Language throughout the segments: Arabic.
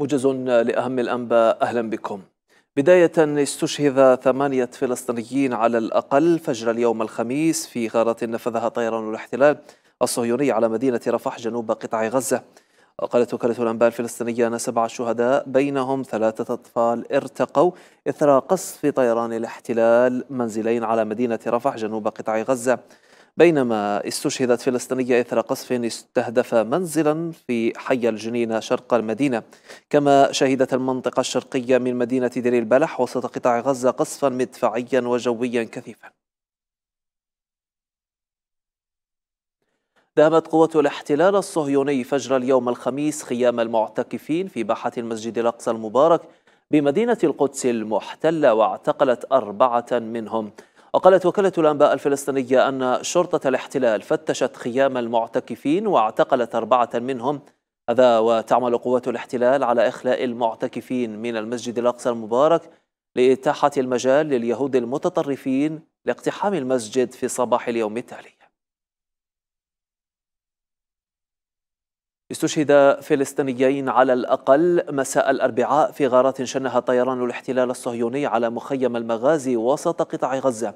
موجز لأهم الأنباء أهلا بكم بداية استشهد ثمانية فلسطينيين على الأقل فجر اليوم الخميس في غارة نفذها طيران الاحتلال الصهيوني على مدينة رفح جنوب قطاع غزة قالت وكالة الأنباء الفلسطينية أن سبعة شهداء بينهم ثلاثة أطفال ارتقوا إثر قصف طيران الاحتلال منزلين على مدينة رفح جنوب قطاع غزة بينما استشهدت فلسطينية إثر قصف استهدف منزلا في حي الجنينة شرق المدينة كما شهدت المنطقة الشرقية من مدينة دير البلح وسط قطاع غزة قصفا مدفعيا وجويا كثيفا ذهبت قوة الاحتلال الصهيوني فجر اليوم الخميس خيام المعتكفين في باحة المسجد الأقصى المبارك بمدينة القدس المحتلة واعتقلت أربعة منهم وقالت وكالة الأنباء الفلسطينية أن شرطة الاحتلال فتشت خيام المعتكفين واعتقلت أربعة منهم هذا وتعمل قوات الاحتلال على إخلاء المعتكفين من المسجد الأقصى المبارك لإتاحة المجال لليهود المتطرفين لاقتحام المسجد في صباح اليوم التالي استشهد فلسطينيين على الأقل مساء الأربعاء في غارات شنها طيران الاحتلال الصهيوني على مخيم المغازي وسط قطاع غزة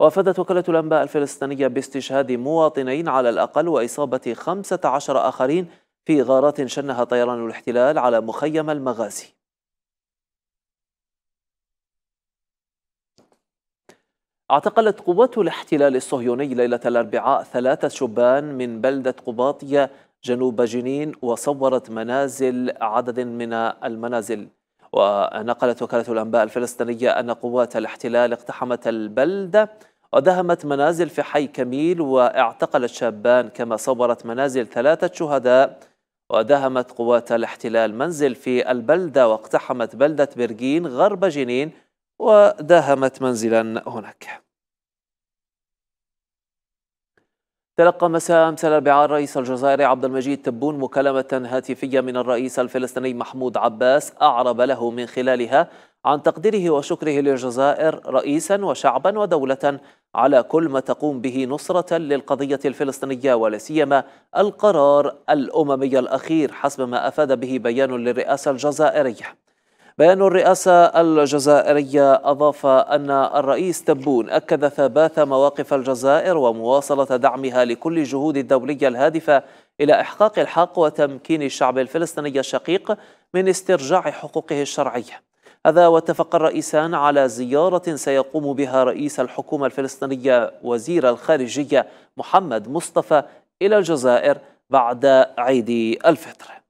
وافدت وكالة الأنباء الفلسطينية باستشهاد مواطنين على الأقل وإصابة 15 آخرين في غارات شنها طيران الاحتلال على مخيم المغازي اعتقلت قوات الاحتلال الصهيوني ليلة الأربعاء ثلاثة شبان من بلدة قباطية جنوب جنين وصورت منازل عدد من المنازل ونقلت وكالة الأنباء الفلسطينية أن قوات الاحتلال اقتحمت البلدة ودهمت منازل في حي كميل واعتقلت شابان كما صورت منازل ثلاثة شهداء ودهمت قوات الاحتلال منزل في البلدة واقتحمت بلدة برجين غرب جنين وداهمت منزلا هناك تلقى مساء أمس الأربعاء الرئيس الجزائري عبد المجيد تبون مكالمة هاتفية من الرئيس الفلسطيني محمود عباس أعرب له من خلالها عن تقديره وشكره للجزائر رئيسا وشعبا ودولة على كل ما تقوم به نصرة للقضية الفلسطينية ولا سيما القرار الأممي الأخير حسب ما أفاد به بيان للرئاسة الجزائرية. بيان الرئاسة الجزائرية أضاف أن الرئيس تبون أكد ثبات مواقف الجزائر ومواصلة دعمها لكل الجهود الدولية الهادفة إلى إحقاق الحق وتمكين الشعب الفلسطيني الشقيق من استرجاع حقوقه الشرعية هذا واتفق الرئيسان على زيارة سيقوم بها رئيس الحكومة الفلسطينية وزير الخارجية محمد مصطفى إلى الجزائر بعد عيد الفطر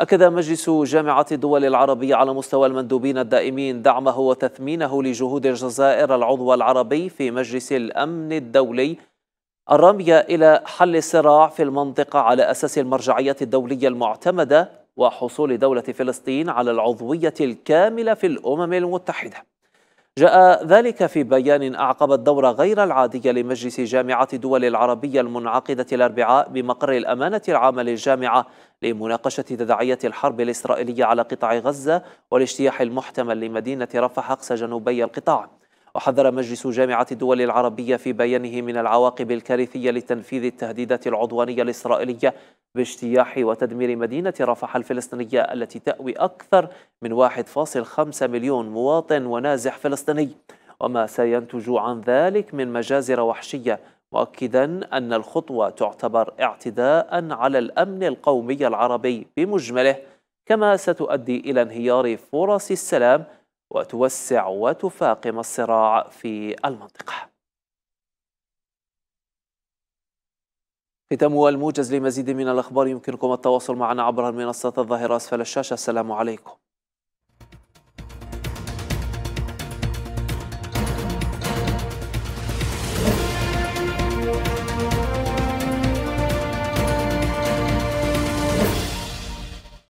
أكد مجلس جامعة الدول العربية على مستوى المندوبين الدائمين دعمه وتثمينه لجهود الجزائر العضو العربي في مجلس الأمن الدولي الرامية إلى حل الصراع في المنطقة على أساس المرجعية الدولية المعتمدة وحصول دولة فلسطين على العضوية الكاملة في الأمم المتحدة جاء ذلك في بيان أعقب الدورة غير العادية لمجلس جامعة الدول العربية المنعقدة الأربعاء بمقر الأمانة العامة للجامعة لمناقشة تداعية الحرب الإسرائيلية على قطاع غزة والاجتياح المحتمل لمدينة رفح أقصى جنوبي القطاع وحذر مجلس جامعة الدول العربية في بيانه من العواقب الكارثية لتنفيذ التهديدات العدوانية الإسرائيلية باجتياح وتدمير مدينة رفح الفلسطينية التي تأوي أكثر من 1.5 مليون مواطن ونازح فلسطيني وما سينتج عن ذلك من مجازر وحشية مؤكدا أن الخطوة تعتبر اعتداء على الأمن القومي العربي بمجمله كما ستؤدي إلى انهيار فرص السلام وتوسع وتفاقم الصراع في المنطقة ختام الموجز لمزيد من الأخبار يمكنكم التواصل معنا عبر المنصات الظاهرة أسفل الشاشة السلام عليكم